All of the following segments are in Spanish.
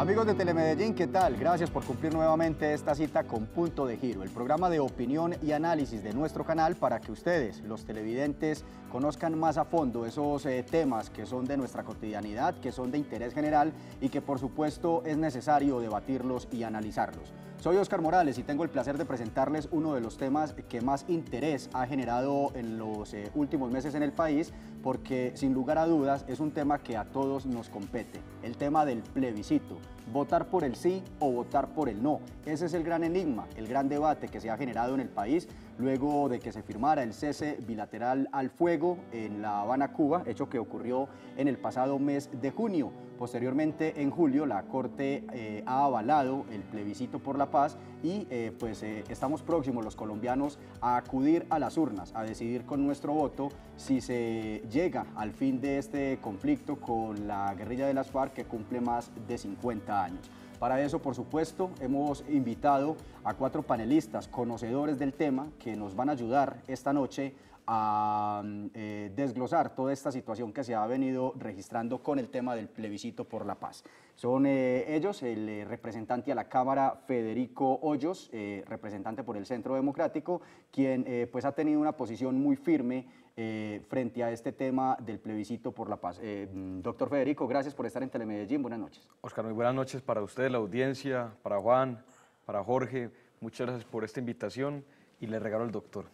Amigos de Telemedellín, ¿qué tal? Gracias por cumplir nuevamente esta cita con Punto de Giro, el programa de opinión y análisis de nuestro canal para que ustedes, los televidentes, conozcan más a fondo esos eh, temas que son de nuestra cotidianidad, que son de interés general y que por supuesto es necesario debatirlos y analizarlos. Soy Oscar Morales y tengo el placer de presentarles uno de los temas que más interés ha generado en los eh, últimos meses en el país, porque sin lugar a dudas es un tema que a todos nos compete, el tema del plebiscito, votar por el sí o votar por el no. Ese es el gran enigma, el gran debate que se ha generado en el país luego de que se firmara el cese bilateral al fuego en La Habana, Cuba, hecho que ocurrió en el pasado mes de junio. Posteriormente, en julio, la Corte eh, ha avalado el plebiscito por la paz y eh, pues eh, estamos próximos los colombianos a acudir a las urnas, a decidir con nuestro voto si se llega al fin de este conflicto con la guerrilla de las FARC que cumple más de 50 años. Para eso, por supuesto, hemos invitado a cuatro panelistas conocedores del tema que nos van a ayudar esta noche a eh, desglosar toda esta situación que se ha venido registrando con el tema del plebiscito por la paz. Son eh, ellos el eh, representante a la Cámara Federico Hoyos, representante por el Centro Democrático, quien pues ha tenido una posición muy firme eh, frente a este tema del plebiscito por la paz. Eh, mm, doctor Federico, gracias por estar en Telemedellín. Buenas noches. Oscar, muy buenas noches para usted, la audiencia, para Juan, para Jorge. Muchas gracias por esta invitación y le regalo al doctor.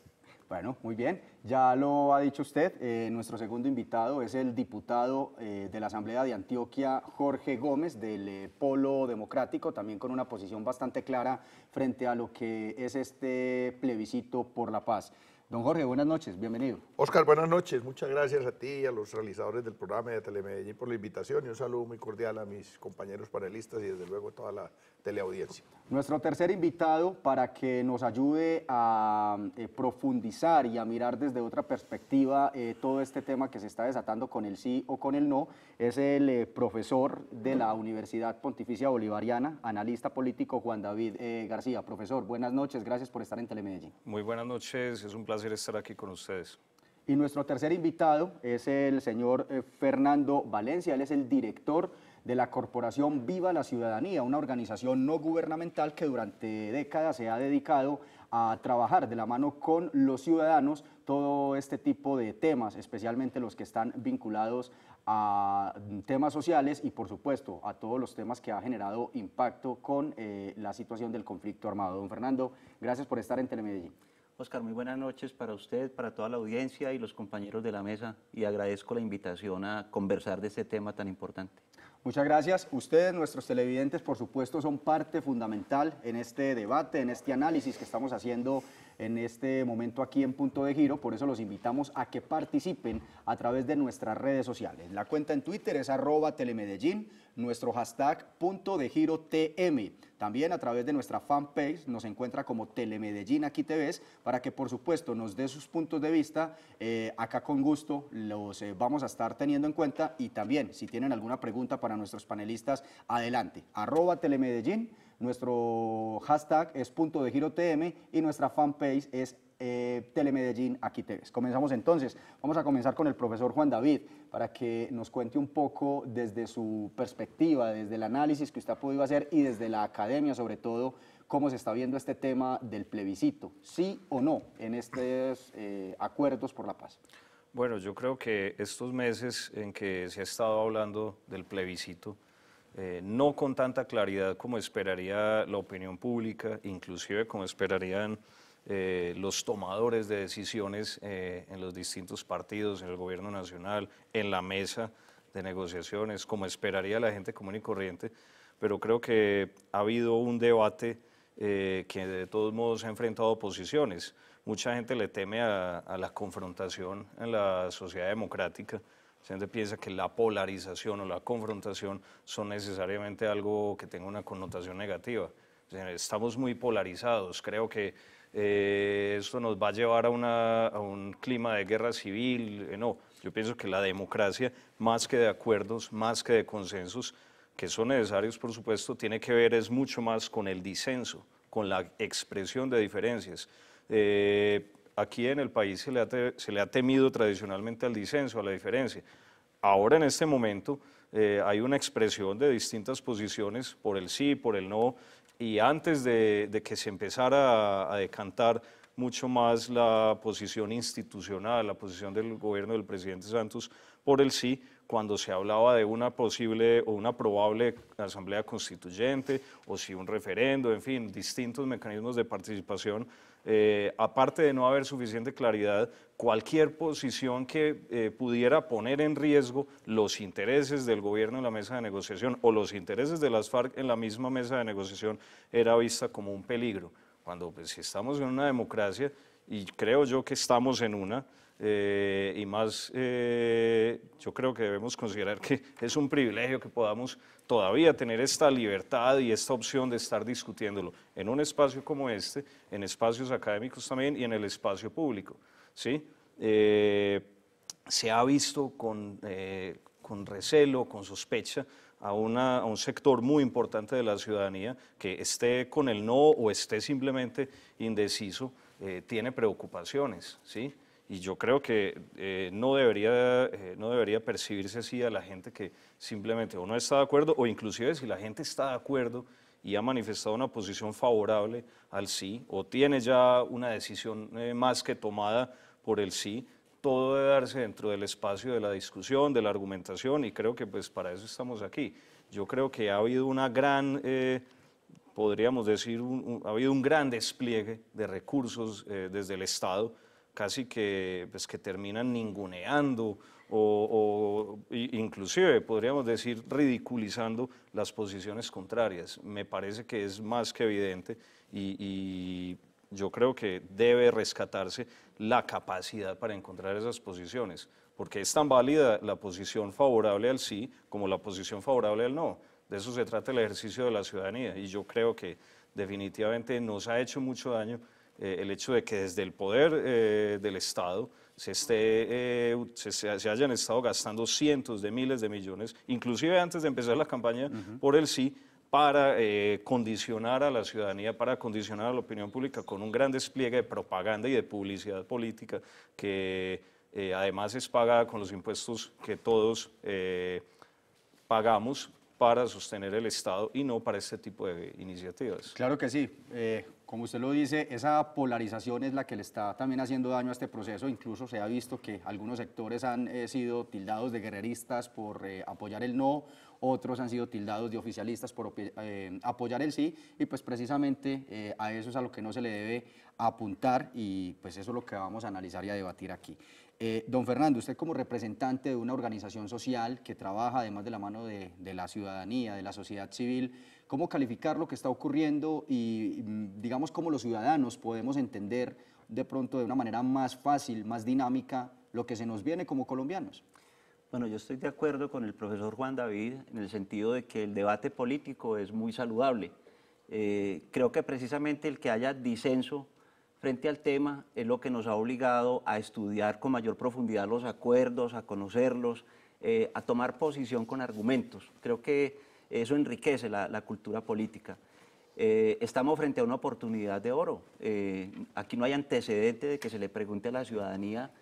Bueno, muy bien. Ya lo ha dicho usted, eh, nuestro segundo invitado es el diputado de la Asamblea de Antioquia, Jorge Gómez, del Polo Democrático, también con una posición bastante clara frente a lo que es este plebiscito por la paz. Don Jorge, buenas noches, bienvenido. Oscar, buenas noches, muchas gracias a ti y a los realizadores del programa de Telemedellín por la invitación y un saludo muy cordial a mis compañeros panelistas y desde luego a toda la teleaudiencia. Nuestro tercer invitado para que nos ayude a eh, profundizar y a mirar desde otra perspectiva eh, todo este tema que se está desatando con el sí o con el no es el eh, profesor de la Universidad Pontificia Bolivariana, analista político Juan David García. Profesor, buenas noches, gracias por estar en Telemedellín. Muy buenas noches, es un placer placer estar aquí con ustedes. Y nuestro tercer invitado es el señor eh, Fernando Valencia, él es el director de la corporación Viva la Ciudadanía, una organización no gubernamental que durante décadas se ha dedicado a trabajar de la mano con los ciudadanos todo este tipo de temas, especialmente los que están vinculados a temas sociales y por supuesto a todos los temas que ha generado impacto con eh, la situación del conflicto armado. Don Fernando, gracias por estar en Telemedellín. Oscar, muy buenas noches para usted, para toda la audiencia y los compañeros de la mesa y agradezco la invitación a conversar de este tema tan importante. Muchas gracias. Ustedes, nuestros televidentes, por supuesto, son parte fundamental en este debate, en este análisis que estamos haciendo en este momento aquí en Punto de Giro. Por eso los invitamos a que participen a través de nuestras redes sociales. La cuenta en Twitter es arroba telemedellín, nuestro hashtag Punto de Giro TM. También a través de nuestra fanpage nos encuentra como Telemedellín Aquí Te Ves para que por supuesto nos dé sus puntos de vista. Eh, acá con gusto los eh, vamos a estar teniendo en cuenta y también si tienen alguna pregunta para nuestros panelistas, adelante. Arroba Telemedellín, nuestro hashtag es punto de giro TM y nuestra fanpage es eh, Telemedellín Aquí Te Ves. Comenzamos entonces. Vamos a comenzar con el profesor Juan David para que nos cuente un poco desde su perspectiva, desde el análisis que usted ha podido hacer y desde la academia sobre todo, cómo se está viendo este tema del plebiscito, sí o no, en estos eh, acuerdos por la paz. Bueno, yo creo que estos meses en que se ha estado hablando del plebiscito, eh, no con tanta claridad como esperaría la opinión pública, inclusive como esperarían eh, los tomadores de decisiones eh, en los distintos partidos, en el gobierno nacional, en la mesa de negociaciones, como esperaría la gente común y corriente, pero creo que ha habido un debate eh, que de todos modos ha enfrentado posiciones. Mucha gente le teme a, a la confrontación en la sociedad democrática. La gente piensa que la polarización o la confrontación son necesariamente algo que tenga una connotación negativa. Estamos muy polarizados. Creo que eh, esto nos va a llevar a, un clima de guerra civil. Eh, no, yo pienso que la democracia, más que de acuerdos, más que de consensos, que son necesarios, por supuesto, tiene que ver es mucho más con el disenso, con la expresión de diferencias. Eh, aquí en el país se le, ha temido tradicionalmente al disenso, a la diferencia. Ahora en este momento eh, hay una expresión de distintas posiciones por el sí, por el no, y antes de, que se empezara a, a, decantar mucho más la posición institucional, la posición del gobierno del presidente Santos por el sí, cuando se hablaba de una posible o una probable asamblea constituyente o si un referendo, en fin, distintos mecanismos de participación eh, aparte de no haber suficiente claridad, cualquier posición que eh, pudiera poner en riesgo los intereses del gobierno en la mesa de negociación o los intereses de las FARC en la misma mesa de negociación era vista como un peligro. Cuando pues, estamos en una democracia, y creo yo que estamos en una, eh, y más, eh, yo creo que debemos considerar que es un privilegio que podamos todavía tener esta libertad y esta opción de estar discutiéndolo en un espacio como este, en espacios académicos también y en el espacio público. ¿sí? Eh, se ha visto con, con recelo, con sospecha, a, a, un sector muy importante de la ciudadanía que esté con el no o esté simplemente indeciso, tiene preocupaciones. ¿sí? y yo creo que eh, no, debería, eh, no debería percibirse así a la gente que simplemente o no está de acuerdo o inclusive si la gente está de acuerdo y ha manifestado una posición favorable al sí o tiene ya una decisión eh, más que tomada por el sí, todo debe darse dentro del espacio de la discusión, de la argumentación y creo que pues para eso estamos aquí. Yo creo que ha habido una gran podríamos decir, un, ha habido un gran despliegue de recursos desde el Estado casi que, pues, que terminan ninguneando o, inclusive podríamos decir ridiculizando las posiciones contrarias. Me parece que es más que evidente y yo creo que debe rescatarse la capacidad para encontrar esas posiciones, porque es tan válida la posición favorable al sí como la posición favorable al no. De eso se trata el ejercicio de la ciudadanía y yo creo que definitivamente nos ha hecho mucho daño eh, el hecho de que desde el poder eh, del Estado se, esté, eh, se, hayan estado gastando cientos de miles de millones, inclusive antes de empezar la campaña por el sí, para condicionar a la ciudadanía, para condicionar a la opinión pública con un gran despliegue de propaganda y de publicidad política que además es pagada con los impuestos que todos pagamos para sostener el Estado y no para este tipo de iniciativas. Claro que sí. Eh, como usted lo dice, esa polarización es la que le está también haciendo daño a este proceso. Incluso se ha visto que algunos sectores han eh, sido tildados de guerreristas por eh, apoyar el no, otros han sido tildados de oficialistas por apoyar el sí. Y pues precisamente a eso es a lo que no se le debe apuntar y pues eso es lo que vamos a analizar y a debatir aquí. Eh, don Fernando, usted como representante de una organización social que trabaja además de la mano de, la ciudadanía, de la sociedad civil, ¿cómo calificar lo que está ocurriendo y mm, digamos cómo los ciudadanos podemos entender de pronto de una manera más fácil, más dinámica, lo que se nos viene como colombianos? Bueno, yo estoy de acuerdo con el profesor Juan David en el sentido de que el debate político es muy saludable. Eh, creo que precisamente el que haya disenso frente al tema es lo que nos ha obligado a estudiar con mayor profundidad los acuerdos, a conocerlos, eh, a tomar posición con argumentos. Creo que eso enriquece la, cultura política. Eh, estamos frente a una oportunidad de oro. Eh, aquí no hay antecedente de que se le pregunte a la ciudadanía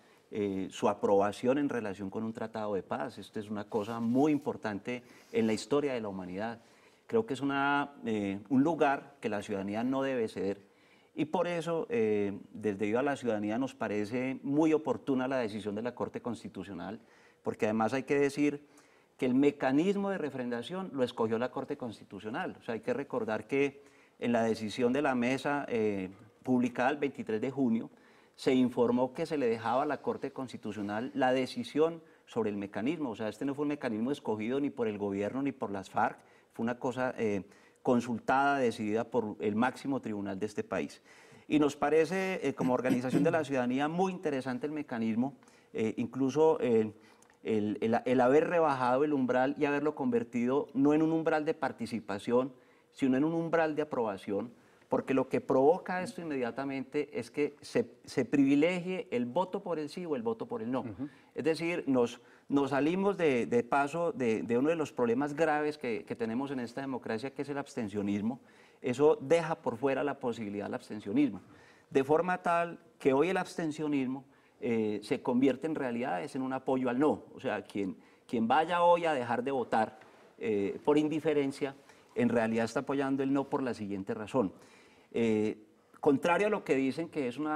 su aprobación en relación con un tratado de paz. Esto es una cosa muy importante en la historia de la humanidad. Creo que es un lugar que la ciudadanía no debe ceder y por eso, desde eh, desde a la Ciudadanía, nos parece muy oportuna la decisión de la Corte Constitucional, porque además hay que decir que el mecanismo de refrendación lo escogió la Corte Constitucional. O sea, hay que recordar que en la decisión de la mesa eh, publicada el 23 de junio, se informó que se le dejaba a la Corte Constitucional la decisión sobre el mecanismo. O sea, este no fue un mecanismo escogido ni por el gobierno ni por las FARC, fue una cosa eh, consultada, decidida por el máximo tribunal de este país. Y nos parece, eh, como organización de la ciudadanía, muy interesante el mecanismo, eh, incluso eh, el, haber rebajado el umbral y haberlo convertido no en un umbral de participación, sino en un umbral de aprobación, porque lo que provoca esto inmediatamente es que se, se privilegie el voto por el sí o el voto por el no. Es decir, nos, nos salimos de, paso de, uno de los problemas graves que, tenemos en esta democracia, que es el abstencionismo. Eso deja por fuera la posibilidad del abstencionismo. De forma tal que hoy el abstencionismo eh, se convierte en realidad es en un apoyo al no. O sea, quien, quien vaya hoy a dejar de votar eh, por indiferencia, en realidad está apoyando el no por la siguiente razón. Eh, contrario a lo que dicen que es un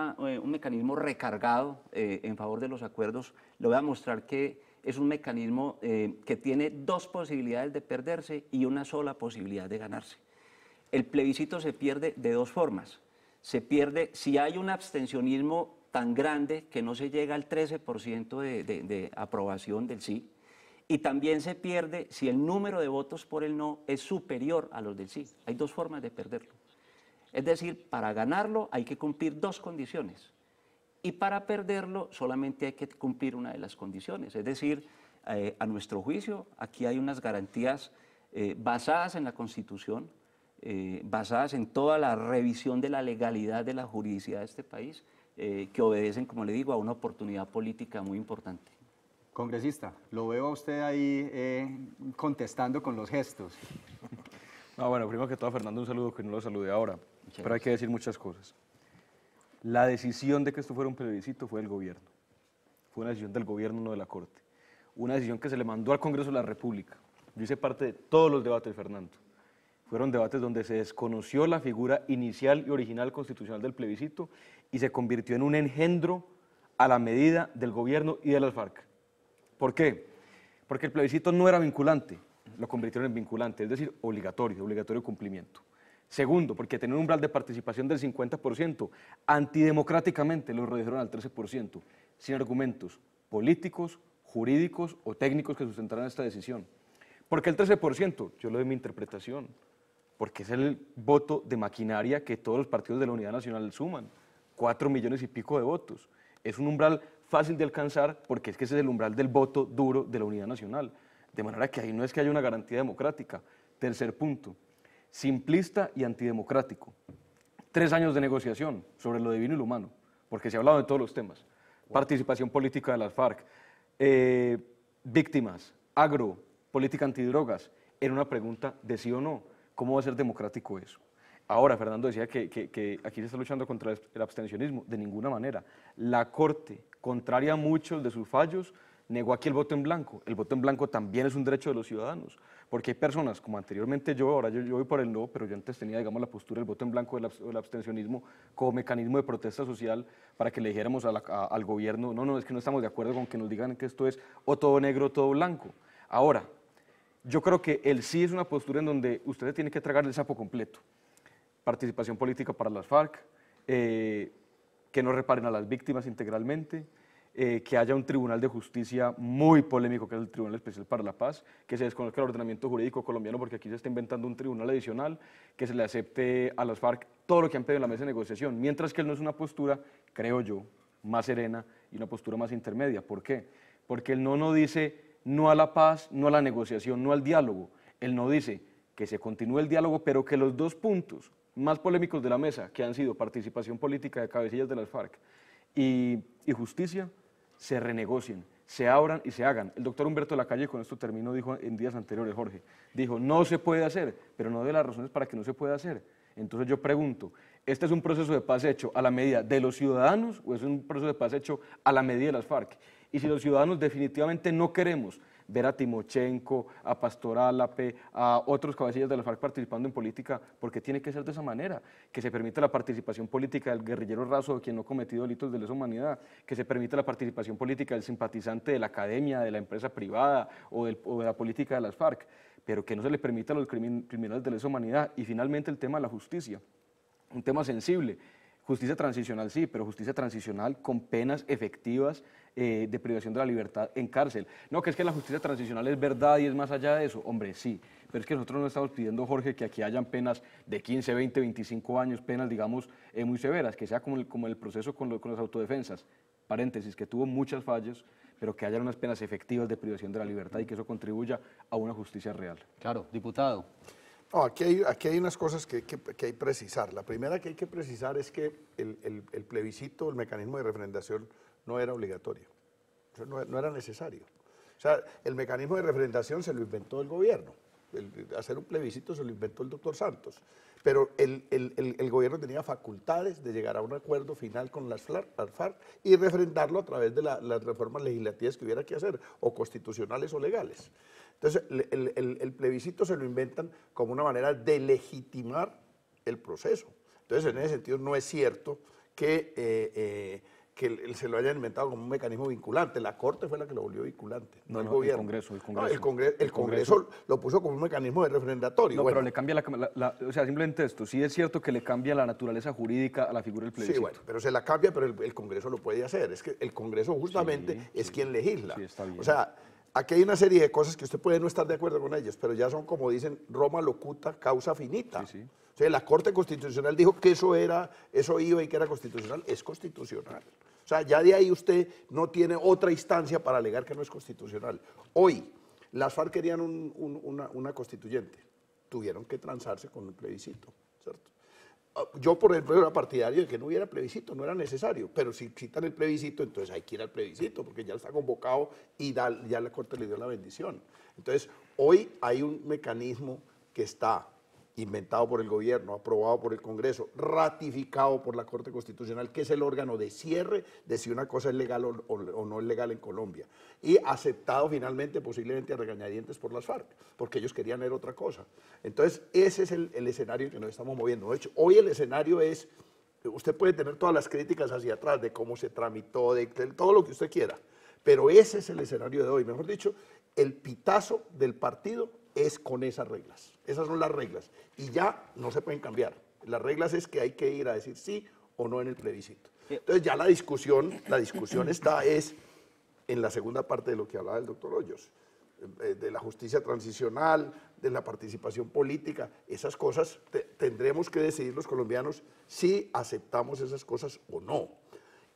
mecanismo recargado en favor de los acuerdos, le voy a mostrar que es un mecanismo eh, que tiene dos posibilidades de perderse y una sola posibilidad de ganarse. El plebiscito se pierde de dos formas. Se pierde si hay un abstencionismo tan grande que no se llega al 13% de, de aprobación del sí, y también se pierde si el número de votos por el no es superior a los del sí. Hay dos formas de perderlo. Es decir, para ganarlo hay que cumplir dos condiciones y para perderlo solamente hay que cumplir una de las condiciones, es decir, eh, a nuestro juicio aquí hay unas garantías eh, basadas en la Constitución, eh, basadas en toda la revisión de la legalidad de la juridicidad de este país, que obedecen, como le digo, a una oportunidad política muy importante. Congresista, lo veo a usted ahí contestando con los gestos. bueno, primero que todo, Fernando, un saludo que no lo salude ahora, pero hay que decir muchas cosas. La decisión de que esto fuera un plebiscito fue del gobierno. Fue una decisión del gobierno, no de la Corte. Una decisión que se le mandó al Congreso de la República. Yo hice parte de todos los debates, Fernando. Fueron debates donde se desconoció la figura inicial y original constitucional del plebiscito y se convirtió en un engendro a la medida del gobierno y de la FARC. ¿Por qué? Porque el plebiscito no era vinculante, lo convirtieron en vinculante, es decir, obligatorio, obligatorio cumplimiento. Segundo, porque tener un umbral de participación del 50%, antidemocráticamente lo redujeron al 13%, sin argumentos políticos, jurídicos o técnicos que sustentaran esta decisión. Porque el 13%, yo lo de mi interpretación, porque es el voto de maquinaria que todos los partidos de la Unidad Nacional suman, cuatro millones y pico de votos. Es un umbral fácil de alcanzar porque es que ese es el umbral del voto duro de la Unidad Nacional. De manera que ahí no es que haya una garantía democrática. Tercer punto, simplista y antidemocrático. Tres años de negociación sobre lo divino y lo humano, porque se ha hablado de todos los temas. Participación política de las FARC, eh, víctimas, agro, política antidrogas. Era una pregunta de sí o no. ¿Cómo va a ser democrático eso? Ahora, Fernando decía que, que, aquí se está luchando contra el abstencionismo. De ninguna manera. La Corte, contraria a muchos de sus fallos, negó aquí el voto en blanco. El voto en blanco también es un derecho de los ciudadanos. Porque hay personas, como anteriormente yo, ahora yo, yo voy por el no, pero yo antes tenía, digamos, la postura del voto en blanco del, abstencionismo como mecanismo de protesta social para que le dijéramos al gobierno, no, no, es que no estamos de acuerdo con que nos digan que esto es o todo negro o todo blanco. Ahora, yo creo que el sí es una postura en donde ustedes tiene que tragar el sapo completo. Participación política para las FARC, eh, que no reparen a las víctimas integralmente, eh, que haya un tribunal de justicia muy polémico, que es el Tribunal Especial para la Paz, que se desconozca el ordenamiento jurídico colombiano porque aquí se está inventando un tribunal adicional, que se le acepte a las FARC todo lo que han pedido en la mesa de negociación, mientras que él no es una postura, creo yo, más serena y una postura más intermedia. ¿Por qué? Porque él no nos dice no a la paz, no a la negociación, no al diálogo. Él no dice que se continúe el diálogo, pero que los dos puntos más polémicos de la mesa, que han sido participación política de cabecillas de las FARC y, justicia se renegocien, se abran y se hagan. El doctor Humberto la Lacalle, con esto terminó, dijo en días anteriores, Jorge, dijo, no se puede hacer, pero no de las razones para que no se pueda hacer. Entonces yo pregunto, ¿este es un proceso de paz hecho a la medida de los ciudadanos o es un proceso de paz hecho a la medida de las FARC? Y si los ciudadanos definitivamente no queremos ver a Timochenko, a Álape, a otros cabecillas de la FARC participando en política, porque tiene que ser de esa manera, que se permita la participación política del guerrillero raso quien no ha cometido delitos de lesa humanidad, que se permita la participación política del simpatizante de la academia, de la empresa privada o, de la política de las FARC, pero que no se le permita a los criminales de lesa humanidad. Y finalmente el tema de la justicia, un tema sensible. Justicia transicional sí, pero justicia transicional con penas efectivas eh, de privación de la libertad en cárcel. No, que es que la justicia transicional es verdad y es más allá de eso. Hombre, sí, pero es que nosotros no estamos pidiendo, Jorge, que aquí hayan penas de 15, 20, 25 años, penas, digamos, eh, muy severas, que sea como el, como el proceso con, con las autodefensas, paréntesis, que tuvo muchas fallas, pero que haya unas penas efectivas de privación de la libertad y que eso contribuya a una justicia real. Claro, diputado. No, aquí, hay, aquí hay unas cosas que, hay que precisar. La primera que hay que precisar es que el, el plebiscito, el mecanismo de refrendación no era obligatorio, no, era necesario. O sea, el mecanismo de refrendación se lo inventó el gobierno. hacer un plebiscito se lo inventó el doctor Santos. Pero el, gobierno tenía facultades de llegar a un acuerdo final con las FARC, y refrendarlo a través de las reformas legislativas que hubiera que hacer, o constitucionales o legales. Entonces, el, plebiscito se lo inventan como una manera de legitimar el proceso. Entonces, en ese sentido, no es cierto que... Eh, eh, que se lo hayan inventado como un mecanismo vinculante. La Corte fue la que lo volvió vinculante, no, el gobierno. El Congreso, el Congreso. lo puso como un mecanismo de refrendatorio. No, pero le cambia la, O sea, simplemente esto. Sí es cierto que le cambia la naturaleza jurídica a la figura del plebiscito. Sí, bueno, pero se la cambia, pero el, Congreso lo puede hacer. Es que el Congreso justamente es quien legisla. Sí, está bien. O sea, Aquí hay una serie de cosas que usted puede no estar de acuerdo con ellas, pero ya son como dicen Roma locuta causa finita. O sea, la Corte Constitucional dijo que eso era, eso iba y que era constitucional, es constitucional. O sea, ya de ahí usted no tiene otra instancia para alegar que no es constitucional. Hoy, las FARC querían una constituyente, tuvieron que transarse con un plebiscito. Ah, yo, por ejemplo, era partidario de que no hubiera plebiscito, no era necesario, pero si citan el plebiscito, entonces hay que ir al plebiscito, porque ya está convocado y ya la Corte le dio la bendición. Entonces, hoy hay un mecanismo que está inventado por el gobierno, aprobado por el Congreso, ratificado por la Corte Constitucional, que es el órgano de cierre de si una cosa es legal o, no es legal en Colombia, y aceptado finalmente, posiblemente a regañadientes por las FARC, porque ellos querían ver otra cosa. Entonces, ese es el, escenario que nos estamos moviendo. De hecho, hoy el escenario es, usted puede tener todas las críticas hacia atrás de cómo se tramitó, de todo lo que usted quiera, pero ese es el escenario de hoy. Mejor dicho, el pitazo del partido es con esas reglas. Esas son las reglas. Y ya no se pueden cambiar. Las reglas es que hay que ir a decir sí o no en el plebiscito. Entonces ya la discusión, la discusión está es en la segunda parte de lo que hablaba el doctor Hoyos, eh, eh, de la justicia transicional, de la participación política, esas cosas tendremos que decidir los colombianos si aceptamos esas cosas o no.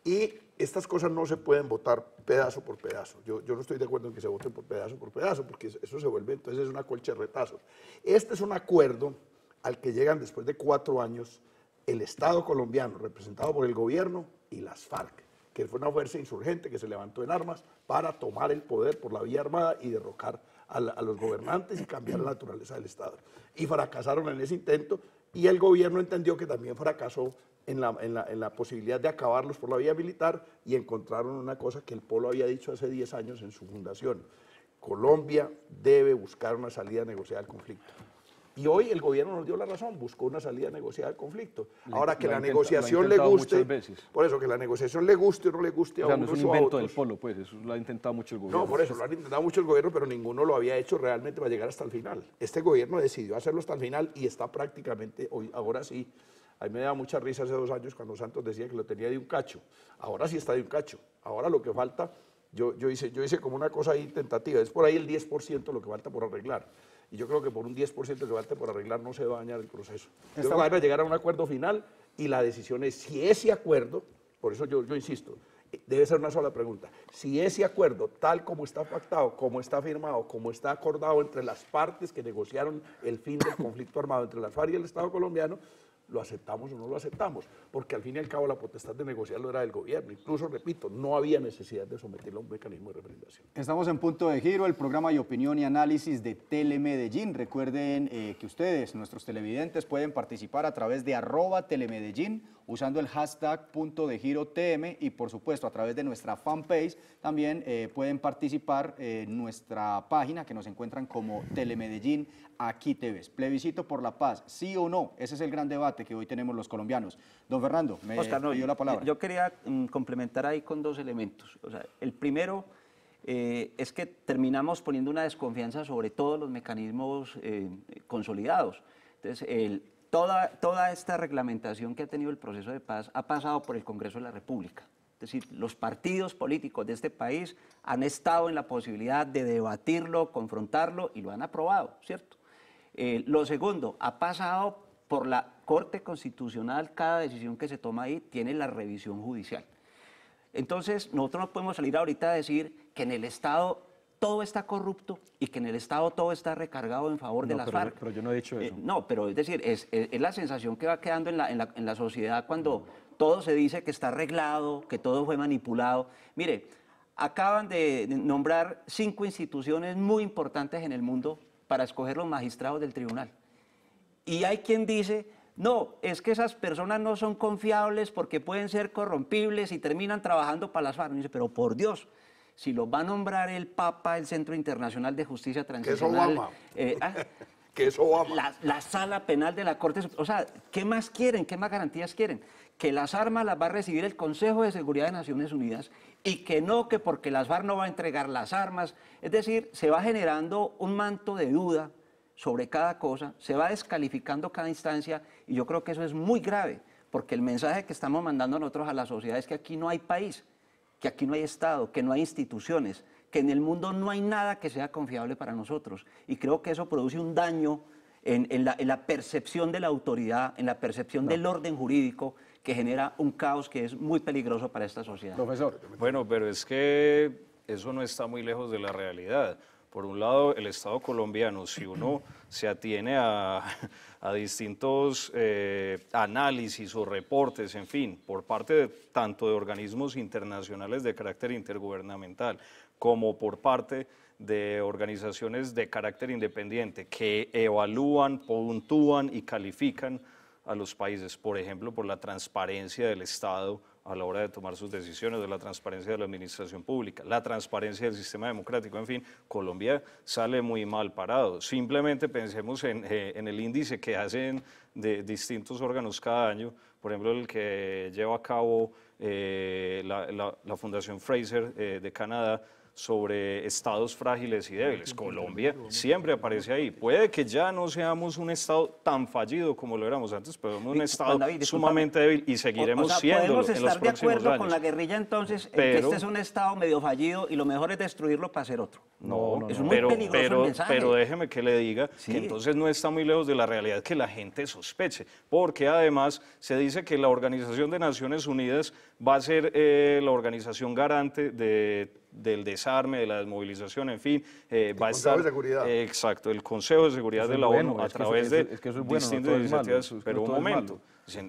Y estas cosas no se pueden votar pedazo por pedazo. Yo, no estoy de acuerdo en que se voten por pedazo por pedazo, porque eso se vuelve entonces es una colcha de retazos. Este es un acuerdo al que llegan después de cuatro años el Estado colombiano, representado por el gobierno, y las FARC, que fue una fuerza insurgente que se levantó en armas para tomar el poder por la vía armada y derrocar a los gobernantes y cambiar la naturaleza del Estado. Y fracasaron en ese intento y el gobierno entendió que también fracasó en la, posibilidad de acabarlos por la vía militar y encontraron una cosa que el Polo había dicho hace 10 años en su fundación. Colombia debe buscar una salida negociada al conflicto. Y hoy el gobierno nos dio la razón, buscó una salida negociada al conflicto. Ahora que la negociación le guste, por eso que la negociación le guste o no le guste o a no es un invento del polo, pues eso lo ha intentado mucho el gobierno. No, por eso lo han intentado mucho el gobierno, pero ninguno lo había hecho realmente para llegar hasta el final. Este gobierno decidió hacerlo hasta el final y está prácticamente hoy, ahora sí a mí me daba mucha risa hace dos años cuando Santos decía que lo tenía de un cacho. Ahora sí está de un cacho. Ahora lo que falta, yo, yo, hice, yo hice como una cosa ahí tentativa, es por ahí el 10% lo que falta por arreglar. Y yo creo que por un 10% que falta por arreglar no se va a dañar el proceso. Yo creo llegar a un acuerdo final y la decisión es si ese acuerdo, por eso yo, yo insisto, eh, debe ser una sola pregunta. Si ese acuerdo, tal como está pactado, como está firmado, como está acordado entre las partes que negociaron el fin del conflicto armado entre las FARC y el Estado colombiano, lo aceptamos o no lo aceptamos, porque al fin y al cabo la potestad de negociarlo era del gobierno. Incluso, repito, no había necesidad de someterlo a un mecanismo de representación. Estamos en punto de giro, el programa de opinión y análisis de Telemedellín. Recuerden eh, que ustedes, nuestros televidentes, pueden participar a través de arroba telemedellín usando el hashtag punto de giro TM y por supuesto a través de nuestra fanpage también eh, pueden participar eh, en nuestra página que nos encuentran como Telemedellín Aquí Te Ves. Plebiscito por la paz, sí o no, ese es el gran debate que hoy tenemos los colombianos. Don Fernando, me dio la palabra. Yo quería mm, complementar ahí con dos elementos. O sea, el primero... Eh, es que terminamos poniendo una desconfianza sobre todos los mecanismos consolidados. Entonces, el, Toda, esta reglamentación que ha tenido el proceso de paz ha pasado por el Congreso de la República. Es decir, los partidos políticos de este país han estado en la posibilidad de debatirlo, confrontarlo y lo han aprobado, ¿cierto? Eh, lo segundo, ha pasado por la Corte Constitucional, cada decisión que se toma ahí tiene la revisión judicial. Entonces, nosotros no podemos salir ahorita a decir que en el Estado todo está corrupto y que en el Estado todo está recargado en favor de las pero, FARC. Pero yo no he dicho eh, eso. no, pero es decir, es, la sensación que va quedando en la, sociedad cuando todo se dice que está arreglado, que todo fue manipulado. Mire, acaban de nombrar cinco instituciones muy importantes en el mundo para escoger los magistrados del tribunal. Y hay quien dice, no, es que esas personas no son confiables porque pueden ser corrompibles y terminan trabajando para las FARC. dice, pero por Dios, si lo va a nombrar el Papa, el Centro Internacional de Justicia Transicional... Eh, ah, que es Obama. Eh, La, sala penal de la Corte... O sea, ¿qué más quieren? ¿Qué más garantías quieren? Que las armas las va a recibir el Consejo de Seguridad de Naciones Unidas y que no, que porque las FARC no va a entregar las armas. Es decir, se va generando un manto de duda sobre cada cosa, se va descalificando cada instancia y yo creo que eso es muy grave, porque el mensaje que estamos mandando nosotros a la sociedad es que aquí no hay país, que aquí no hay Estado, que no hay instituciones, que en el mundo no hay nada que sea confiable para nosotros. Y creo que eso produce un daño en, la, percepción de la autoridad, en la percepción del orden jurídico que genera un caos que es muy peligroso para esta sociedad. Profesor. Bueno, pero es que eso no está muy lejos de la realidad. Por un lado, el Estado colombiano, si uno se atiene a, a distintos eh, análisis o reportes, en fin, por parte de, tanto de organismos internacionales de carácter intergubernamental como por parte de organizaciones de carácter independiente que evalúan, puntúan y califican a los países, por ejemplo, por la transparencia del Estado a la hora de tomar sus decisiones, de la transparencia de la administración pública, la transparencia del sistema democrático, en fin, Colombia sale muy mal parado. Simplemente pensemos en, eh, el índice que hacen de distintos órganos cada año, por ejemplo, el que lleva a cabo eh, la, Fundación Fraser eh, de Canadá, sobre estados frágiles y débiles. Colombia siempre aparece ahí. Puede que ya no seamos un estado tan fallido como lo éramos antes, pero somos un estado sumamente débil y seguiremos o, los próximos siendo podemos estar de acuerdo con la guerrilla entonces que este es un estado medio fallido y lo mejor es destruirlo para hacer otro. No, es muy pero, peligroso pero, pero déjeme que le diga que entonces no está muy lejos de la realidad que la gente sospeche, porque además se dice que la Organización de Naciones Unidas va a ser eh, la organización garante del desarme, de la desmovilización, en fin, eh, el va a estar... de Seguridad. exacto, el Consejo de Seguridad de la ONU a través de distintas iniciativas, pero un momento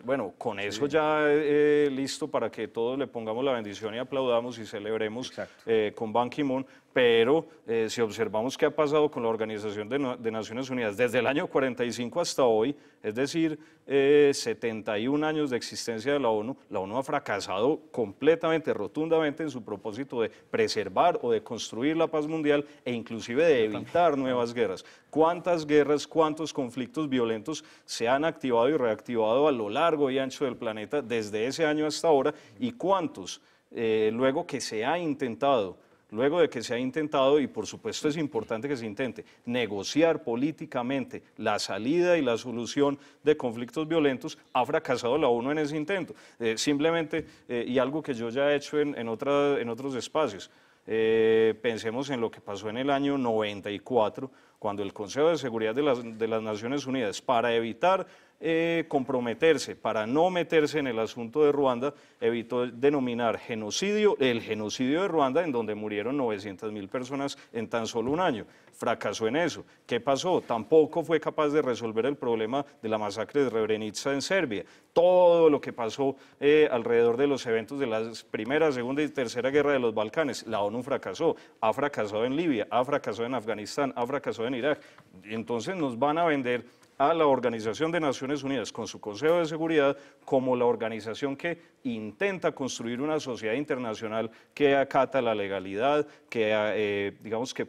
bueno, con eso ya eh, listo para que todos le pongamos la bendición y aplaudamos y celebremos eh, con Ban Ki-moon, pero eh, si observamos qué ha pasado con la Organización de, Naciones Unidas desde el año 45 hasta hoy, es decir, 71 años de existencia de la ONU, la ONU ha fracasado completamente, rotundamente en su propósito de preservar o de construir la paz mundial e inclusive de evitar nuevas guerras. ¿Cuántas guerras, cuántos conflictos violentos se han activado y reactivado a largo y ancho del planeta desde ese año hasta ahora y cuántos eh, luego que se ha intentado luego de que se ha intentado, y por supuesto es importante que se intente, negociar políticamente la salida y la solución de conflictos violentos, ha fracasado la ONU en ese intento. Eh, simplemente, eh, y algo que yo ya he hecho en, en otros espacios, pensemos en lo que pasó en el año 94, cuando el Consejo de Seguridad de las, de las Naciones Unidas, para evitar eh, comprometerse para no meterse en el asunto de Ruanda, evitó denominar genocidio el genocidio de Ruanda en donde murieron 900 mil personas en tan solo un año. Fracasó en eso. ¿Qué pasó? Tampoco fue capaz de resolver el problema de la masacre de Rebrenica en Serbia. Todo lo que pasó eh, alrededor de los eventos de la Primera, Segunda y Tercera Guerra de los Balcanes, la ONU fracasó. Ha fracasado en Libia, ha fracasado en Afganistán, ha fracasado en Irak. Entonces nos van a vender a la Organización de Naciones Unidas con su Consejo de Seguridad como la organización que intenta construir una sociedad internacional que acata la legalidad, que eh, digamos que,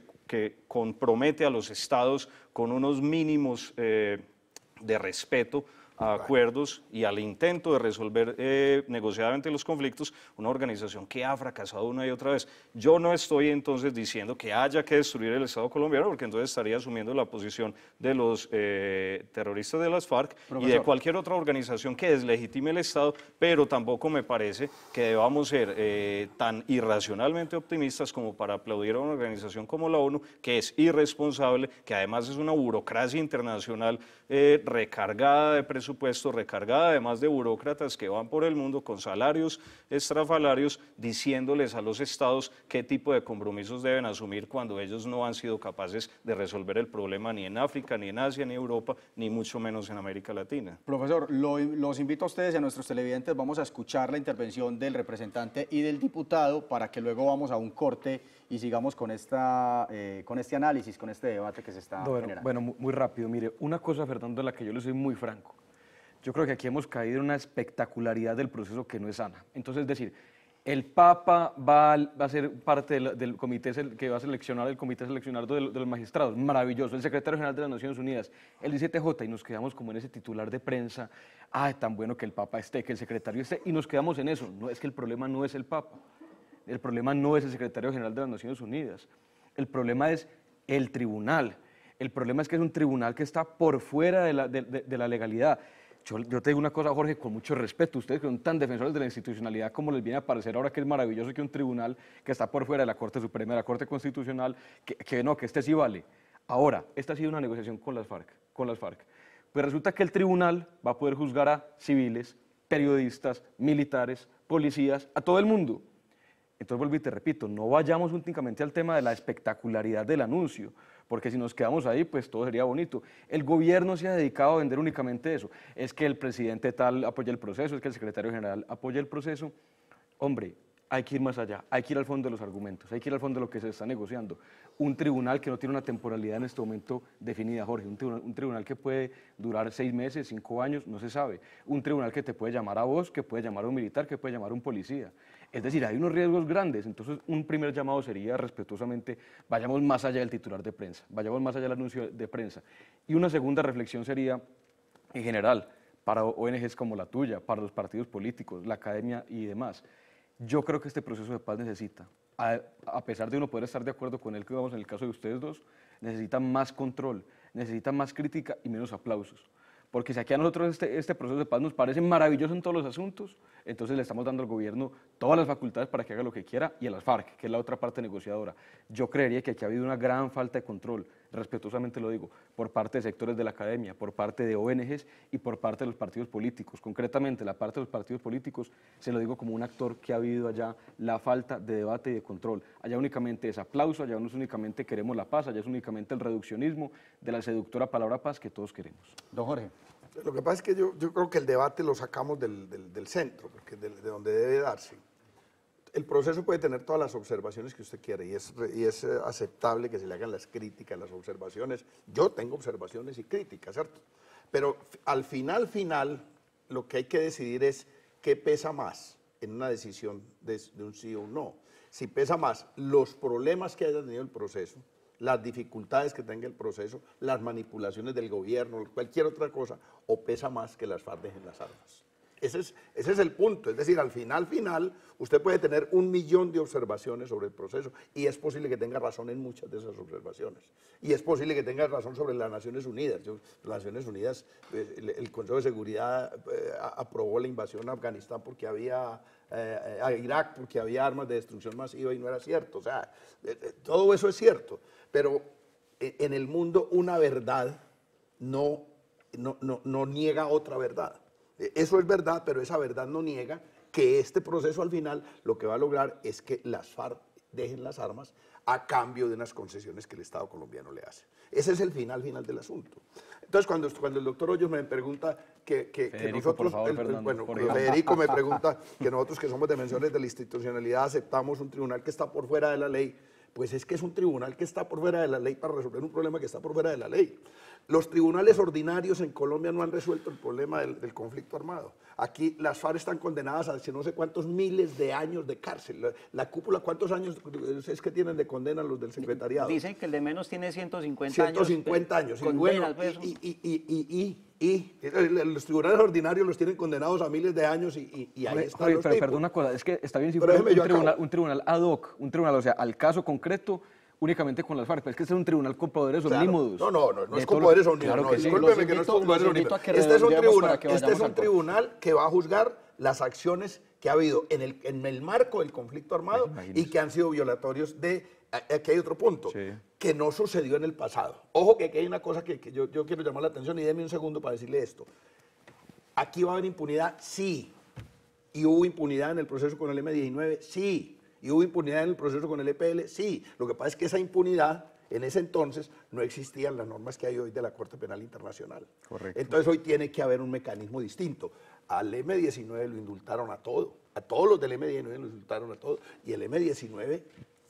compromete a los estados con unos mínimos eh, de respeto a acuerdos y al intento de resolver eh, negociadamente los conflictos, una organización que ha fracasado una y otra vez. Yo no estoy entonces diciendo que haya que destruir el Estado colombiano, porque entonces estaría asumiendo la posición de los eh, terroristas de las FARC y de cualquier otra organización que deslegitime el Estado, pero tampoco me parece que debamos ser eh, tan irracionalmente optimistas como para aplaudir a una organización como la ONU, que es irresponsable, que además es una burocracia internacional recargada de presupuestos supuesto recargada además de burócratas que van por el mundo con salarios estrafalarios, diciéndoles a los estados qué tipo de compromisos deben asumir cuando ellos no han sido capaces de resolver el problema ni en África, ni en Asia, ni en Europa, ni mucho menos en América Latina. Profesor, los invito a ustedes y a nuestros televidentes, vamos a escuchar la intervención del representante y del diputado para que luego vamos a un corte y sigamos con, esta, eh, con este análisis, con este debate que se está bueno, Bueno, muy rápido, mire, una cosa, Fernando, en la que yo le soy muy franco yo creo que aquí hemos caído en una espectacularidad del proceso que no es sana. Entonces, es decir, el Papa va a, va a ser parte del, comité que va a seleccionar el comité seleccionado de, los magistrados, maravilloso, el secretario general de las Naciones Unidas, el 17J, y nos quedamos como en ese titular de prensa, ah, tan bueno que el Papa esté, que el secretario esté, y nos quedamos en eso. No, es que el problema no es el Papa, el problema no es el secretario general de las Naciones Unidas, el problema es el tribunal, el problema es que es un tribunal que está por fuera de la, de, la legalidad. Yo, te digo una cosa, Jorge, con mucho respeto, ustedes que son tan defensores de la institucionalidad, como les viene a parecer ahora que es maravilloso que un tribunal que está por fuera de la Corte Suprema, de la Corte Constitucional, que, no, que este sí vale. Ahora, esta ha sido una negociación con las FARC, con las FARC. Pues resulta que el tribunal va a poder juzgar a civiles, periodistas, militares, policías, a todo el mundo. Entonces vuelvo y te repito, no vayamos únicamente al tema de la espectacularidad del anuncio, porque si nos quedamos ahí, pues todo sería bonito. El gobierno se ha dedicado a vender únicamente eso. Es que el presidente tal apoya el proceso, es que el secretario general apoya el proceso. Hombre, hay que ir más allá, hay que ir al fondo de los argumentos, hay que ir al fondo de lo que se está negociando. Un tribunal que no tiene una temporalidad en este momento definida, Jorge, un tribunal, un tribunal, que puede durar seis meses, cinco años, no se sabe. Un tribunal que te puede llamar a vos, que puede llamar a un militar, que puede llamar a un policía. Es decir, hay unos riesgos grandes, entonces un primer llamado sería respetuosamente, vayamos más allá del titular de prensa, vayamos más allá del anuncio de prensa. Y una segunda reflexión sería, en general, para ONGs como la tuya, para los partidos políticos, la academia y demás, yo creo que este proceso de paz necesita, a, pesar de uno poder estar de acuerdo con él, que vamos en el caso de ustedes dos, necesita más control, necesita más crítica y menos aplausos porque si aquí a nosotros este, este, proceso de paz nos parece maravilloso en todos los asuntos, entonces le estamos dando al gobierno todas las facultades para que haga lo que quiera y a las FARC, que es la otra parte negociadora. Yo creería que aquí ha habido una gran falta de control, respetuosamente lo digo, por parte de sectores de la academia, por parte de ONGs y por parte de los partidos políticos. Concretamente, la parte de los partidos políticos, se lo digo como un actor que ha habido allá la falta de debate y de control. Allá únicamente es aplauso, allá no es únicamente queremos la paz, allá es únicamente el reduccionismo de la seductora palabra paz que todos queremos. Don Jorge. Lo que pasa es que yo, creo que el debate lo sacamos del, centro, porque de, donde debe darse. El proceso puede tener todas las observaciones que usted quiere y es, eh, aceptable que se le hagan las críticas, las observaciones. Yo tengo observaciones y críticas, ¿cierto? Pero al final, final, lo que hay que decidir es qué pesa más en una decisión de, de un sí o un no. Si pesa más los problemas que haya tenido el proceso, las dificultades que tenga el proceso, las manipulaciones del gobierno, cualquier otra cosa, o pesa más que las FARDES en las armas. Ese es, el punto. Es decir, al final, final, usted puede tener un millón de observaciones sobre el proceso y es posible que tenga razón en muchas de esas observaciones. Y es posible que tenga razón sobre las Naciones Unidas. las Naciones Unidas, pues, el, Consejo de Seguridad eh, aprobó la invasión a Afganistán porque había, eh, a Irak porque había armas de destrucción masiva y no era cierto. O sea, eh, todo eso es cierto. Pero en el mundo una verdad no no, niega otra verdad. E, eso es verdad, pero esa verdad no niega que este proceso al final lo que va a lograr es que las FARC dejen las armas a cambio de unas concesiones que el Estado colombiano le hace. Ese es el final final del asunto. Entonces, cuando, cuando el doctor Hoyos me pregunta que, nosotros, Federico me pregunta que nosotros que somos de la institucionalidad aceptamos un tribunal que está por fuera de la ley, pues es que es un tribunal que está por fuera de la ley para resolver un problema que está por fuera de la ley. Los tribunales ordinarios en Colombia no han resuelto el problema del, conflicto armado. Aquí las FARC están condenadas a no sé cuántos miles de años de cárcel. La, cúpula, ¿cuántos años es que tienen de condena los del secretariado? Dicen que el de menos tiene 150, años. 150 años. y, y y los tribunales ordinarios los tienen condenados a miles de años y, y, y ahí pero, perdón una cosa, es que está bien si fuera un, tribunal, un tribunal, ad hoc, un tribunal, o sea, al caso concreto únicamente con las FARC, pero es que es un tribunal con poderes claro. omnímodos. No, no, no, no es con poderes omnímodos, discúlpeme que no es con poderes omnímodos. Este es un tribunal, este es un tribunal que va a juzgar las acciones que ha habido en el, en el marco del conflicto armado y que han sido violatorios de aquí ah, hay otro punto, que no sucedió en el pasado. Ojo que aquí hay una cosa que, yo, yo, quiero llamar la atención y déme un segundo para decirle esto. ¿Aquí va a haber impunidad? Sí. ¿Y hubo impunidad en el proceso con el M19? Sí. ¿Y hubo impunidad en el proceso con el EPL? Sí. Lo que pasa es que esa impunidad en ese entonces no existían las normas que hay hoy de la Corte Penal Internacional. Correcto. Entonces hoy tiene que haber un mecanismo distinto. Al M19 lo indultaron a todo, a todos los del M19 lo indultaron a todo, y el M19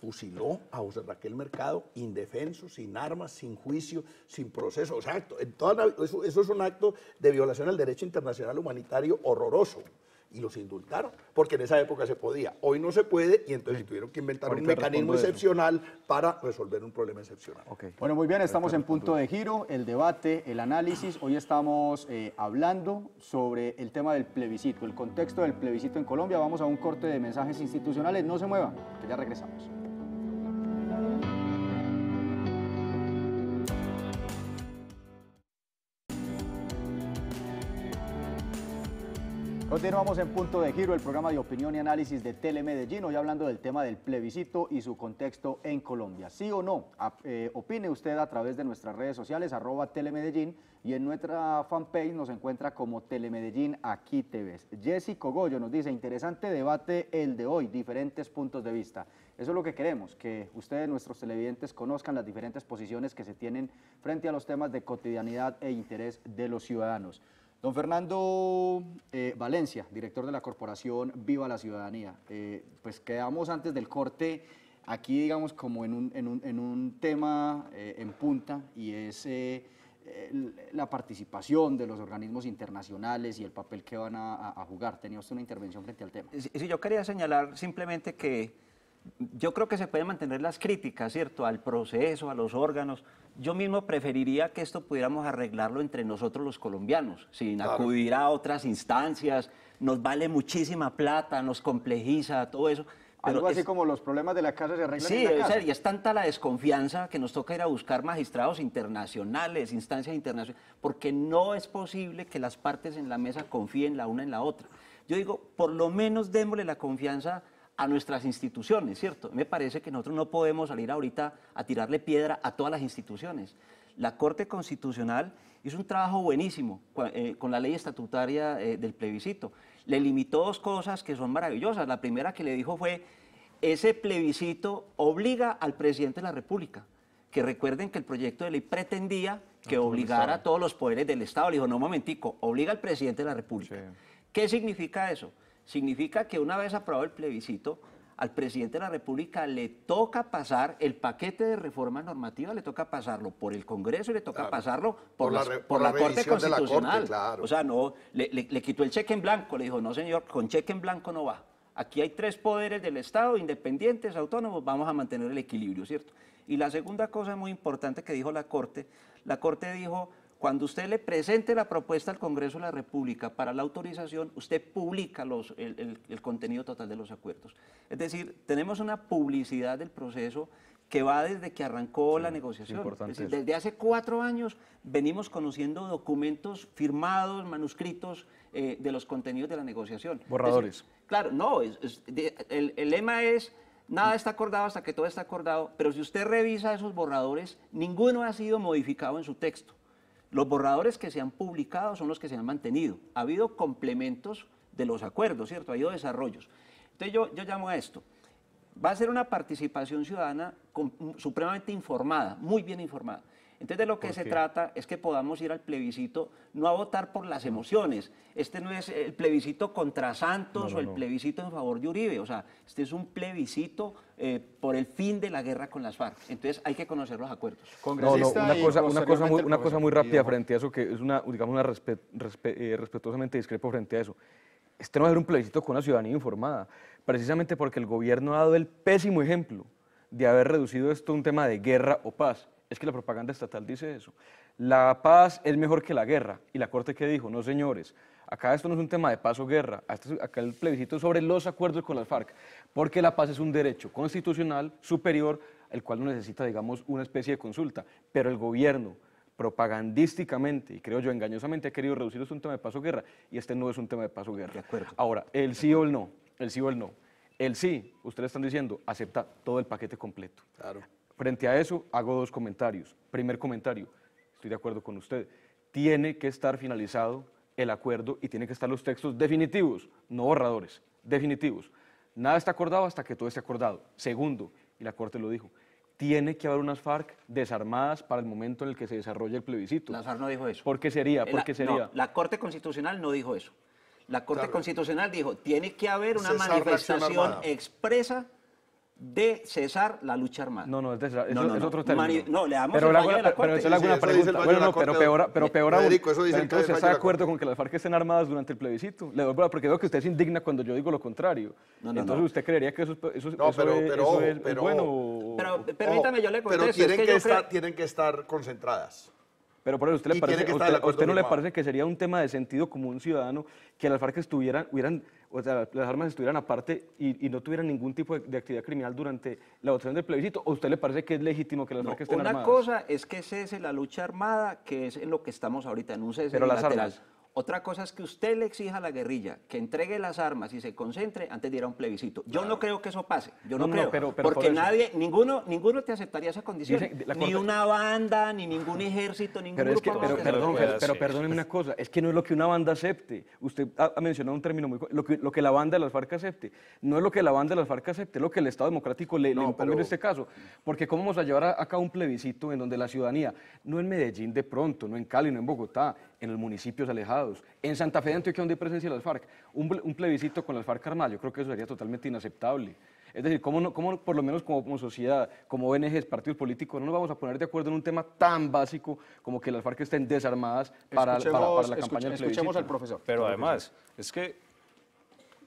fusiló a José Raquel Mercado indefenso, sin armas, sin juicio, sin proceso. exacto en eso, es un acto de violación al derecho internacional humanitario horroroso. Y los indultaron, porque en esa época se podía. Hoy no se puede y entonces tuvieron que inventar un mecanismo excepcional para resolver un problema excepcional. Bueno, muy bien, estamos en punto de giro, el debate, el análisis. Hoy estamos eh, hablando sobre el tema del plebiscito, el contexto del plebiscito en Colombia. Vamos a un corte de mensajes institucionales. No se muevan, que ya regresamos. Continuamos en Punto de Giro, el programa de opinión y análisis de Telemedellín, hoy hablando del tema del plebiscito y su contexto en Colombia. Sí o no, eh, opine usted a través de nuestras redes sociales, arroba Telemedellín, y en nuestra fanpage nos encuentra como Telemedellín Aquí Te Ves. Jessy Cogollo nos dice, interesante debate el de hoy, diferentes puntos de vista. Eso es lo que queremos, que ustedes, nuestros televidentes, conozcan las diferentes posiciones que se tienen frente a los temas de cotidianidad e interés de los ciudadanos. Don Fernando eh, Valencia, director de la corporación Viva la Ciudadanía. Eh, pues quedamos antes del corte aquí, digamos, como en un, tema eh, en punta y es la participación de los organismos internacionales y el papel que van a, a jugar. Tenía usted una intervención frente al tema. Sí, yo quería señalar simplemente que yo creo que se pueden mantener las críticas, ¿cierto? Al proceso, a los órganos. Yo mismo preferiría que esto pudiéramos arreglarlo entre nosotros los colombianos, sin acudir a otras instancias. Nos vale muchísima plata, nos complejiza, todo eso. Algo así como los problemas de la casa se arreglan en la casa. Sí, y es tanta la desconfianza que nos toca ir a buscar magistrados internacionales, instancias internacionales, porque no es posible que las partes en la mesa confíen la una en la otra. Yo digo, por lo menos démosle la confianza a nuestras instituciones, ¿cierto? Me parece que nosotros no podemos salir ahorita a tirarle piedra a todas las instituciones. La Corte Constitucional hizo un trabajo buenísimo eh, con la ley estatutaria eh, del plebiscito. Le limitó dos cosas que son maravillosas. La primera que le dijo fue, ese plebiscito obliga al presidente de la República. Que recuerden que el proyecto de ley pretendía que obligara a todos los poderes del Estado. Le dijo, no, momentico, obliga al presidente de la República. ¿Qué significa eso? Significa que una vez aprobado el plebiscito, al presidente de la República le toca pasar el paquete de reforma normativa, le toca pasarlo por el Congreso y le toca pasarlo por, la, Corte Constitucional. O sea, no, le, le quitó el cheque en blanco, le dijo, no señor, con cheque en blanco no va. Aquí hay tres poderes del Estado, independientes, autónomos, vamos a mantener el equilibrio, ¿cierto? Y la segunda cosa muy importante que dijo la Corte, la Corte dijo, cuando usted le presente la propuesta al Congreso de la República para la autorización, usted publica los, el, contenido total de los acuerdos. Es decir, tenemos una publicidad del proceso que va desde que arrancó la negociación. desde hace cuatro años venimos conociendo documentos firmados, manuscritos eh, de los contenidos de la negociación. Borradores. claro, no, es, el, lema es, nada está acordado hasta que todo está acordado, pero si usted revisa esos borradores, ninguno ha sido modificado en su texto. Los borradores que se han publicado son los que se han mantenido. Ha habido complementos de los acuerdos, ¿cierto? Ha habido desarrollos. Entonces yo, yo llamo a esto. Va a ser una participación ciudadana supremamente informada, muy bien informada. Entonces de lo que se trata es que podamos ir al plebiscito no a votar por las emociones. Este no es el plebiscito contra Santos o el plebiscito en favor de Uribe. O sea, este es un plebiscito eh, por el fin de la guerra con las FARC. Entonces hay que conocer los acuerdos. una, cosa, una, cosa muy, rápida frente a eso, que es una, digamos, una eh, respetuosamente discrepo frente a eso este no va a ser un plebiscito con una ciudadanía informada, precisamente porque el gobierno ha dado el pésimo ejemplo de haber reducido esto a un tema de guerra o paz. Es que la propaganda estatal dice eso. La paz es mejor que la guerra. ¿Y la Corte que dijo? No, señores. Acá esto no es un tema de paz o guerra. Este, acá el plebiscito sobre los acuerdos con las FARC. Porque la paz es un derecho constitucional superior, el cual no necesita, digamos, una especie de consulta. Pero el gobierno propagandísticamente y creo yo engañosamente ha querido reducirlo a un tema de paz o guerra y este no es un tema de paz o guerra. De acuerdo. Ahora, el sí o el no, el sí o el no. El sí, ustedes están diciendo, acepta todo el paquete completo. Claro. Frente a eso, hago dos comentarios. Primer comentario, estoy de acuerdo con usted, tiene que estar finalizado el acuerdo y tiene que estar los textos definitivos, no borradores, definitivos. Nada está acordado hasta que todo esté acordado. Segundo, y la Corte lo dijo, tiene que haber unas FARC desarmadas para el momento en el que se desarrolle el plebiscito. La FARC no dijo eso. ¿Por qué sería? sería? la Corte Constitucional no dijo eso. La Corte Constitucional dijo, tiene que haber una manifestación expresa de cesar la lucha armada. No, no, es, de cesar, es, otro término. no, le damos pero la, de la Pero eso le hago una pregunta. Bueno, no, pero peor, pero peor aún. eso entonces está de acuerdo con que las FARC estén armadas durante el plebiscito. Le doy porque veo que usted es indigna cuando yo digo lo contrario. No, entonces usted creería que eso, eso, eso es, pero, bueno. Pero permítame, yo le contesto. Pero tienen, que, estar, concentradas. Pero por eso, ¿usted, ¿a usted no le parece que sería un tema de sentido común ciudadano que las FARC estuvieran, hubieran o sea, las armas estuvieran aparte y, no tuvieran ningún tipo de, actividad criminal durante la votación del plebiscito? ¿O usted le parece que es legítimo que las marcas estén una armadas? Una cosa es que cese la lucha armada, que es en lo que estamos ahorita, en un cese Pero Las armas. Otra cosa es que usted le exija a la guerrilla que entregue las armas y se concentre antes de ir a un plebiscito. Yo no creo que eso pase. Yo no, creo. porque nadie, ninguno, ninguno te aceptaría esa condición. Ni una banda, ni ningún ejército, ningún pero grupo. Es pero, perdón, una cosa. Es que no es lo que una banda acepte. Usted ha, mencionado un término muy... Lo que, la banda de las FARC acepte. No es lo que la banda de las FARC acepte, es lo que el Estado Democrático le, impone en este caso. Porque ¿cómo vamos a llevar a, acá un plebiscito en donde la ciudadanía, no en Medellín de pronto, no en Cali, no en Bogotá, en los municipios alejados. En Santa Fe de Antioquia, donde hay presencia de las FARC, un, plebiscito con las FARC armadas, yo creo que eso sería totalmente inaceptable. Es decir, ¿cómo, por lo menos como, sociedad, como ONGs, partidos políticos, no nos vamos a poner de acuerdo en un tema tan básico como que las FARC estén desarmadas para, para, la campaña electoral. Escuchemos al profesor. Pero además, es que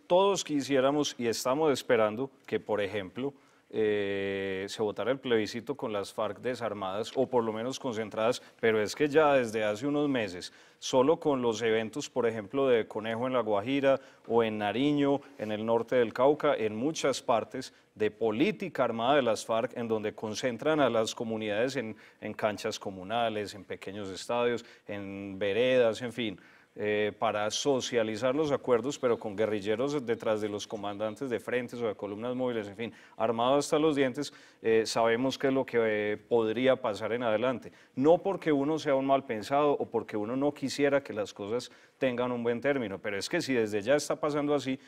todos quisiéramos y estamos esperando que, por ejemplo, eh, se votará el plebiscito con las FARC desarmadas o por lo menos concentradas, pero es que ya desde hace unos meses, solo con los eventos, por ejemplo, de Conejo en La Guajira o en Nariño, en el norte del Cauca, en muchas partes de política armada de las FARC, en donde concentran a las comunidades en canchas comunales, en pequeños estadios, en veredas, en fin. Eh, para socializar los acuerdos, pero con guerrilleros detrás de los comandantes de frentes o de columnas móviles, en fin, armados hasta los dientes, eh, sabemos qué es lo que eh, podría pasar en adelante. No porque uno sea un mal pensado o porque uno no quisiera que las cosas tengan un buen término, pero es que si desde ya está pasando así,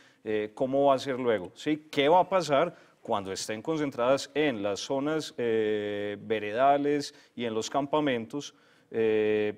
¿cómo va a ser luego? ¿Sí? ¿Qué va a pasar? cuando estén concentradas en las zonas veredales y en los campamentos,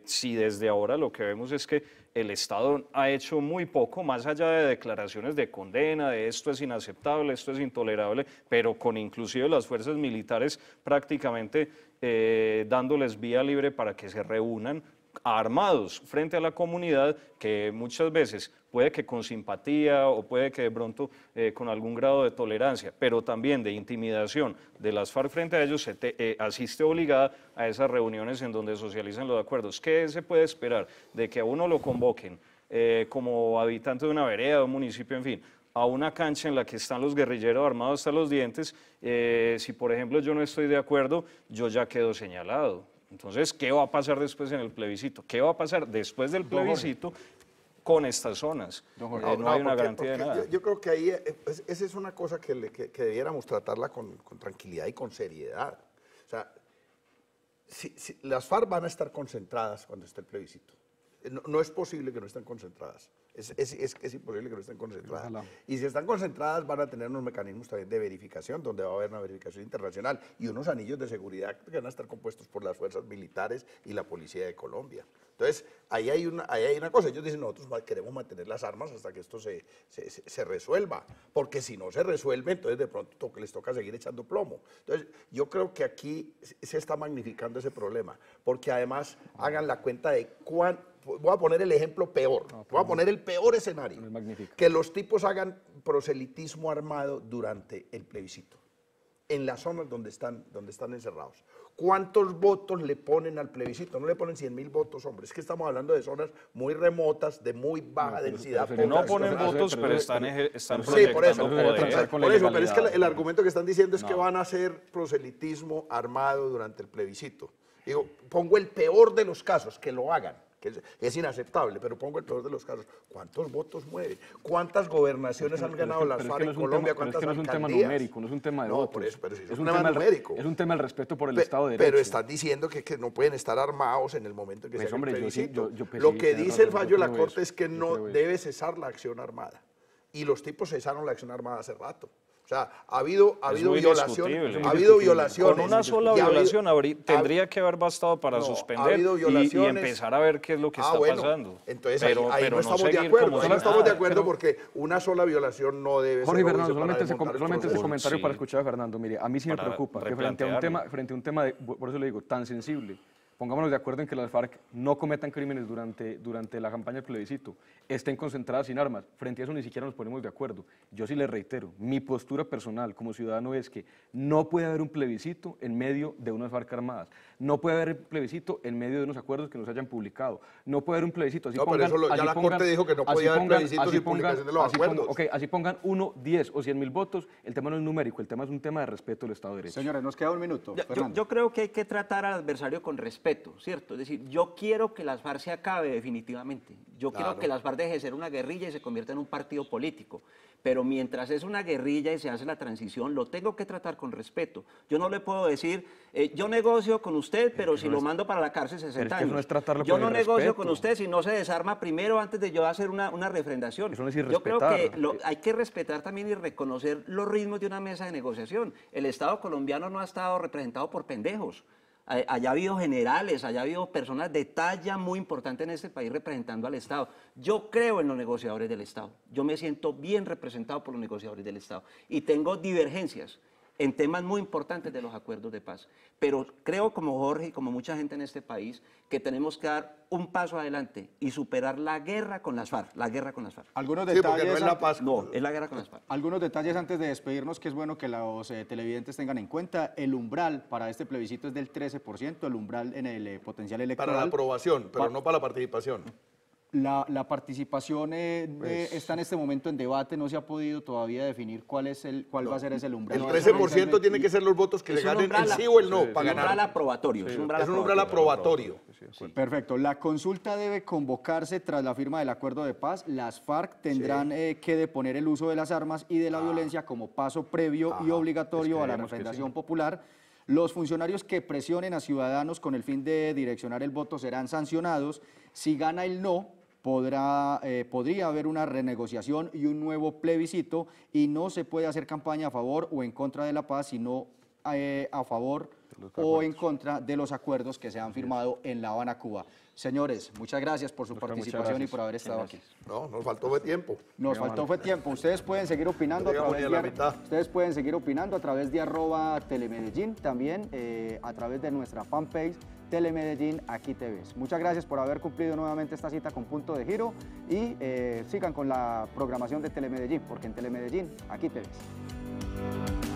si desde ahora lo que vemos es que el Estado ha hecho muy poco, más allá de declaraciones de condena, de esto es inaceptable, esto es intolerable, pero con inclusive las fuerzas militares prácticamente eh, dándoles vía libre para que se reúnan armados frente a la comunidad que muchas veces puede que con simpatía o puede que de pronto eh, con algún grado de tolerancia, pero también de intimidación de las FARC frente a ellos, se eh, asiste obligada a esas reuniones en donde socializan los acuerdos. ¿Qué se puede esperar? De que a uno lo convoquen eh, como habitante de una vereda, de un municipio, en fin, a una cancha en la que están los guerrilleros armados hasta los dientes, si por ejemplo yo no estoy de acuerdo, yo ya quedo señalado. Entonces, ¿qué va a pasar después en el plebiscito? ¿Qué va a pasar después del plebiscito con estas zonas? Eh, no, hay una garantía de nada. Yo, creo que ahí, eh, pues, esa es una cosa que, debiéramos tratarla con, tranquilidad y con seriedad. O sea, si, las FARC van a estar concentradas cuando esté el plebiscito. Eh, no es posible que no estén concentradas. Es, imposible que no estén concentradas. Y si están concentradas, van a tener unos mecanismos también de verificación, donde va a haber una verificación internacional y unos anillos de seguridad que van a estar compuestos por las fuerzas militares y la policía de Colombia. Entonces, ahí hay una, hay una cosa. Ellos dicen, nosotros queremos mantener las armas hasta que esto se, se, resuelva, porque si no se resuelve, entonces de pronto les toca seguir echando plomo. Entonces, yo creo que aquí se está magnificando ese problema, porque además hagan la cuenta de cuánto voy a poner el ejemplo peor, voy a poner el peor escenario, que los tipos hagan proselitismo armado durante el plebiscito, en las zonas donde están, donde están encerrados. ¿Cuántos votos le ponen al plebiscito? No le ponen 100.000 mil votos, hombre. Es que estamos hablando de zonas muy remotas, de muy baja densidad. no ponen votos, pero, están, están Sí, por eso. Por eso pero es que el, el argumento que están diciendo es que van a hacer proselitismo armado durante el plebiscito. Digo, pongo el peor de los casos, que lo hagan es, inaceptable, pero pongo el peor de los casos. ¿Cuántos votos mueve? ¿Cuántas gobernaciones han ganado las FARC en Colombia? ¿Cuántas es no es un tema numérico, no es un tema de no, es, un tema, numérico. Es un tema del respeto por el Estado de Derecho. Pero están diciendo que, no pueden estar armados en el momento en que pues, se hombre, yo, pues, Lo que dice el fallo de la Corte es que no debe cesar la acción armada. Y los tipos cesaron la acción armada hace rato sea, ha habido, ha habido violación, ha habido violaciones. Con una sola violación tendría que haber bastado para suspender y, empezar a ver qué es lo que ah, está pasando. Entonces pero, ahí no estamos de acuerdo, no estamos de acuerdo porque una sola violación no debe ser. Jorge solamente, ese, comentario para escuchar a Fernando. Mire, a mí sí me preocupa que frente a un tema, frente a un tema de, por eso le digo, tan sensible pongámonos de acuerdo en que las FARC no cometan crímenes durante, durante la campaña del plebiscito, estén concentradas sin armas, frente a eso ni siquiera nos ponemos de acuerdo. Yo sí les reitero, mi postura personal como ciudadano es que no puede haber un plebiscito en medio de unas FARC armadas, no puede haber plebiscito en medio de unos acuerdos que nos hayan publicado, no puede haber un plebiscito. Así pongan, eso ya la Corte dijo que no podía haber plebiscito sin publicación de los acuerdos. ok, así pongan uno, diez o cien mil votos, el tema no es numérico, el tema es un tema de respeto del Estado de Derecho. Señores, nos queda un minuto. yo creo que hay que tratar al adversario con respeto ¿cierto? Es decir, yo quiero que las FARC se acabe definitivamente. Yo quiero que las FARC deje de ser una guerrilla y se convierta en un partido político. Pero mientras es una guerrilla y se hace la transición, lo tengo que tratar con respeto. Yo no le puedo decir, eh, yo negocio con usted, pero si lo mando para la cárcel 60 es yo no negocio con usted si no se desarma primero antes de yo hacer una, una refrendación. Eso no es yo creo que hay que respetar también y reconocer los ritmos de una mesa de negociación. El Estado colombiano no ha estado representado por pendejos. Eh, haya habido generales, haya habido personas de talla muy importante en este país representando al Estado. Yo creo en los negociadores del Estado. Yo me siento bien representado por los negociadores del Estado. Y tengo divergencias en temas muy importantes de los acuerdos de paz. Pero creo como Jorge y como mucha gente en este país que tenemos que dar un paso adelante y superar la guerra con las FARC, la guerra con las FARC. Algunos detalles no es la guerra con las FARC. Algunos detalles antes de despedirnos que es bueno que los eh, televidentes tengan en cuenta, el umbral para este plebiscito es del 13%, el umbral en el eh, potencial electoral. Para la aprobación, pero no para la participación. La, participación eh, pues está en este momento en debate, no se ha podido todavía definir cuál es el cuál va a ser ese umbral. El 13% tienen tiene que ser los votos que le ganen el sí o el no para ganar. Umbral aprobatorio, es un umbral, aprobatorio. perfecto. La consulta debe convocarse tras la firma del acuerdo de paz. Las FARC tendrán eh, que deponer el uso de las armas y de la ah. violencia como paso previo y obligatorio a la representación popular. Los funcionarios que presionen a ciudadanos con el fin de direccionar el voto serán sancionados. Si gana el no, podrá, eh, podría haber una renegociación y un nuevo plebiscito y no se puede hacer campaña a favor o en contra de la paz, sino eh, a favor o en contra de los acuerdos que se han firmado en La Habana, Cuba. Señores, muchas gracias por su participación y por haber estado aquí. No, nos faltó tiempo. Nos faltó fue tiempo. Ustedes pueden seguir opinando a través de ustedes pueden seguir opinando a través de arroba telemedellín, también eh, a través de nuestra fanpage Telemedellín, aquí te ves. Muchas gracias por haber cumplido nuevamente esta cita con Punto de Giro y eh, sigan con la programación de Telemedellín, porque en Telemedellín, aquí te ves.